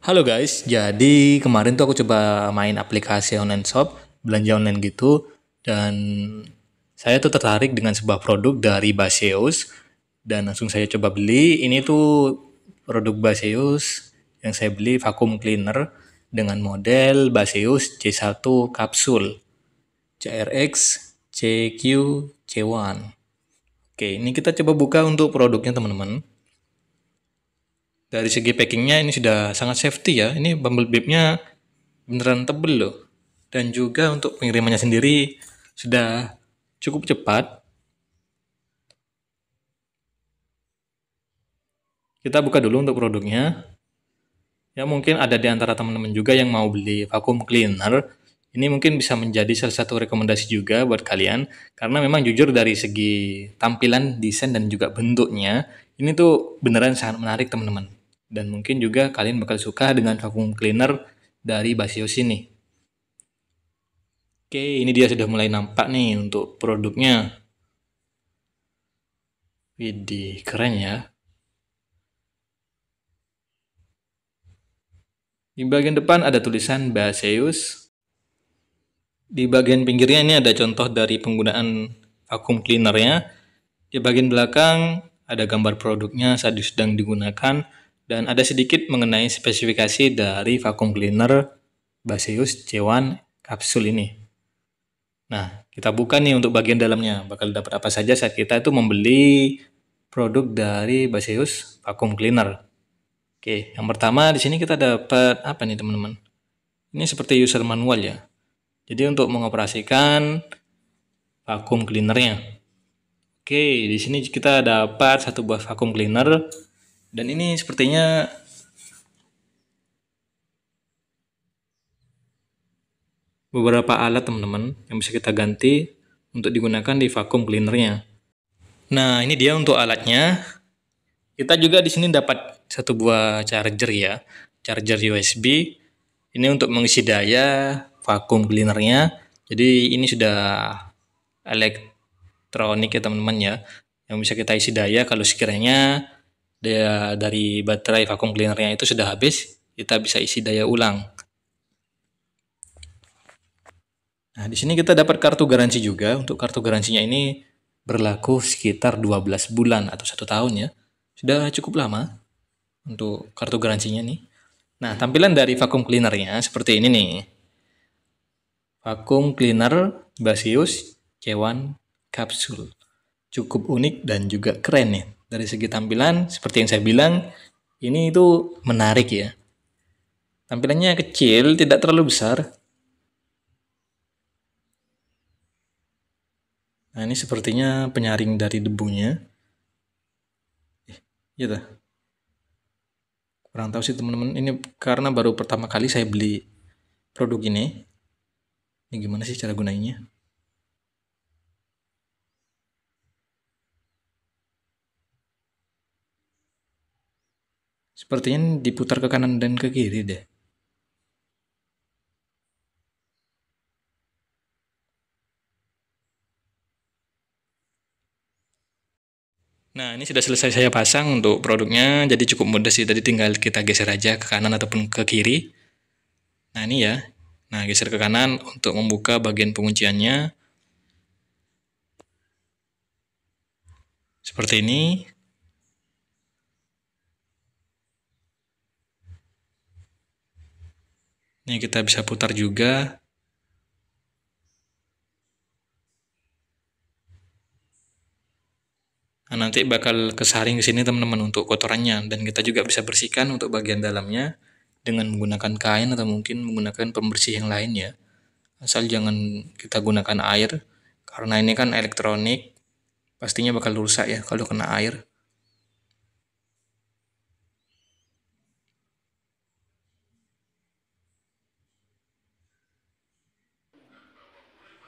Halo guys, jadi kemarin tuh aku coba main aplikasi online shop, belanja online gitu, dan saya tuh tertarik dengan sebuah produk dari Baseus, dan langsung saya coba beli. Ini tuh produk Baseus yang saya beli vacuum cleaner dengan model Baseus C1 kapsul CRX CQ C1. Oke, ini kita coba buka untuk produknya teman-teman dari segi packingnya ini sudah sangat safety ya ini bumble nya beneran tebel loh dan juga untuk pengirimannya sendiri sudah cukup cepat kita buka dulu untuk produknya ya mungkin ada di antara teman-teman juga yang mau beli vacuum cleaner ini mungkin bisa menjadi salah satu rekomendasi juga buat kalian karena memang jujur dari segi tampilan, desain dan juga bentuknya ini tuh beneran sangat menarik teman-teman. Dan mungkin juga kalian bakal suka dengan vacuum cleaner dari Basios ini. Oke, ini dia sudah mulai nampak nih untuk produknya. Widih, keren ya. Di bagian depan ada tulisan Baseus. Di bagian pinggirnya ini ada contoh dari penggunaan vacuum cleanernya. Di bagian belakang ada gambar produknya saat sedang digunakan dan ada sedikit mengenai spesifikasi dari vacuum cleaner Baseus C1 kapsul ini. Nah, kita buka nih untuk bagian dalamnya. Bakal dapat apa saja saat kita itu membeli produk dari Baseus vacuum cleaner. Oke, yang pertama di sini kita dapat apa nih teman-teman? Ini seperti user manual ya. Jadi untuk mengoperasikan vacuum cleanernya. Oke, di sini kita dapat satu buah vacuum cleaner dan ini sepertinya beberapa alat teman-teman yang bisa kita ganti untuk digunakan di vakum cleanernya. Nah, ini dia untuk alatnya. Kita juga di sini dapat satu buah charger ya, charger USB. Ini untuk mengisi daya vakum cleanernya. Jadi ini sudah elektronik ya teman-teman ya, yang bisa kita isi daya kalau sekiranya Daya dari baterai vakum cleanernya itu sudah habis, kita bisa isi daya ulang. Nah, di sini kita dapat kartu garansi juga. Untuk kartu garansinya ini berlaku sekitar 12 bulan atau satu tahun ya. Sudah cukup lama untuk kartu garansinya nih. Nah, tampilan dari vacuum cleanernya seperti ini nih. Vacuum cleaner Basius C1 kapsul. Cukup unik dan juga keren nih. Ya dari segi tampilan seperti yang saya bilang ini itu menarik ya tampilannya kecil tidak terlalu besar nah ini sepertinya penyaring dari debunya eh, ya dah kurang tahu sih teman-teman ini karena baru pertama kali saya beli produk ini ini gimana sih cara gunainya? Sepertinya diputar ke kanan dan ke kiri deh. Nah, ini sudah selesai saya pasang untuk produknya, jadi cukup mudah sih. Tadi tinggal kita geser aja ke kanan ataupun ke kiri. Nah, ini ya. Nah, geser ke kanan untuk membuka bagian pengunciannya. Seperti ini. Ini kita bisa putar juga. Nah, nanti bakal kesaring ke sini teman-teman untuk kotorannya dan kita juga bisa bersihkan untuk bagian dalamnya dengan menggunakan kain atau mungkin menggunakan pembersih yang lainnya. Asal jangan kita gunakan air karena ini kan elektronik pastinya bakal rusak ya kalau kena air.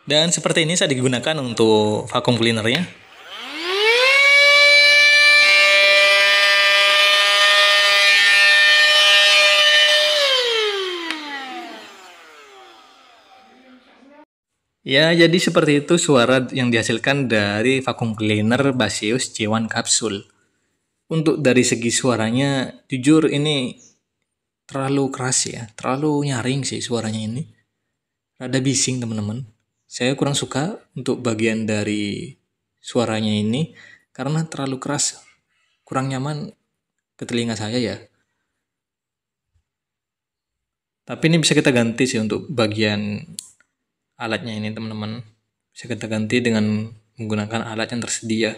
Dan seperti ini saya digunakan untuk vakum cleanernya. Ya, jadi seperti itu suara yang dihasilkan dari vakum cleaner Basius C1 kapsul. Untuk dari segi suaranya, jujur ini terlalu keras ya, terlalu nyaring sih suaranya ini. Rada bising teman-teman saya kurang suka untuk bagian dari suaranya ini karena terlalu keras, kurang nyaman ke telinga saya ya. Tapi ini bisa kita ganti sih untuk bagian alatnya ini teman-teman. Bisa kita ganti dengan menggunakan alat yang tersedia.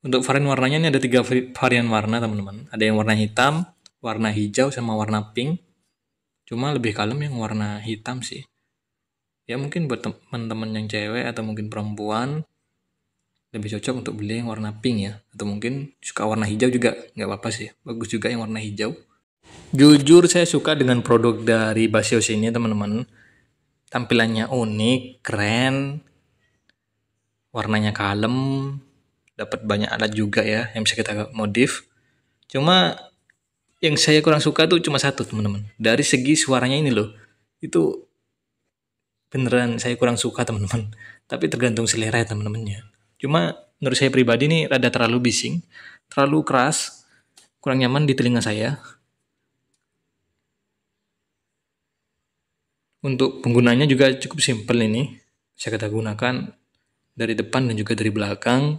Untuk varian warnanya ini ada tiga varian warna teman-teman. Ada yang warna hitam, warna hijau sama warna pink cuma lebih kalem yang warna hitam sih ya mungkin buat teman-teman yang cewek atau mungkin perempuan lebih cocok untuk beli yang warna pink ya atau mungkin suka warna hijau juga nggak apa-apa sih bagus juga yang warna hijau jujur saya suka dengan produk dari Basios ini teman-teman tampilannya unik keren warnanya kalem dapat banyak alat juga ya yang bisa kita modif cuma yang saya kurang suka tuh cuma satu teman-teman dari segi suaranya ini loh itu beneran saya kurang suka teman-teman tapi tergantung selera ya teman-temannya cuma menurut saya pribadi nih rada terlalu bising terlalu keras kurang nyaman di telinga saya untuk penggunanya juga cukup simpel ini saya kata gunakan dari depan dan juga dari belakang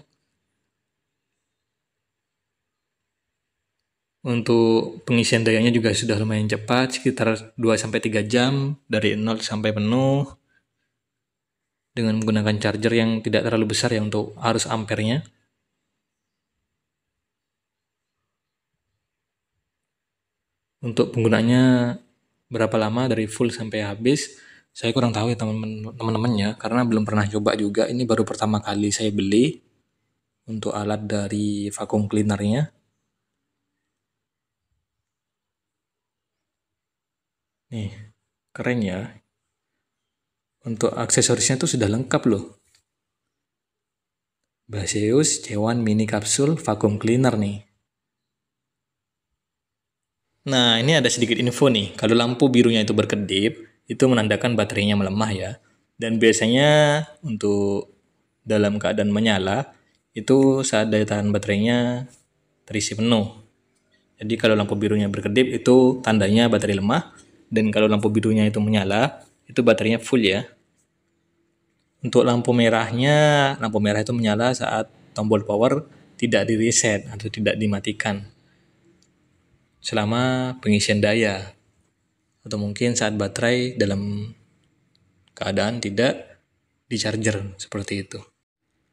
Untuk pengisian dayanya juga sudah lumayan cepat, sekitar 2-3 jam dari 0 sampai penuh. Dengan menggunakan charger yang tidak terlalu besar ya untuk arus ampernya. Untuk penggunaannya berapa lama dari full sampai habis, saya kurang tahu ya teman-teman ya, karena belum pernah coba juga. Ini baru pertama kali saya beli untuk alat dari vakum cleanernya. Nih, keren ya. Untuk aksesorisnya tuh sudah lengkap loh. Baseus C1 Mini Kapsul Vacuum Cleaner nih. Nah, ini ada sedikit info nih. Kalau lampu birunya itu berkedip, itu menandakan baterainya melemah ya. Dan biasanya untuk dalam keadaan menyala, itu saat daya tahan baterainya terisi penuh. Jadi kalau lampu birunya berkedip, itu tandanya baterai lemah dan kalau lampu birunya itu menyala itu baterainya full ya untuk lampu merahnya lampu merah itu menyala saat tombol power tidak di reset atau tidak dimatikan selama pengisian daya atau mungkin saat baterai dalam keadaan tidak di charger seperti itu.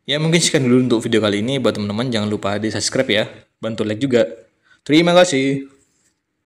Ya mungkin sekian dulu untuk video kali ini buat teman-teman jangan lupa di subscribe ya. Bantu like juga. Terima kasih.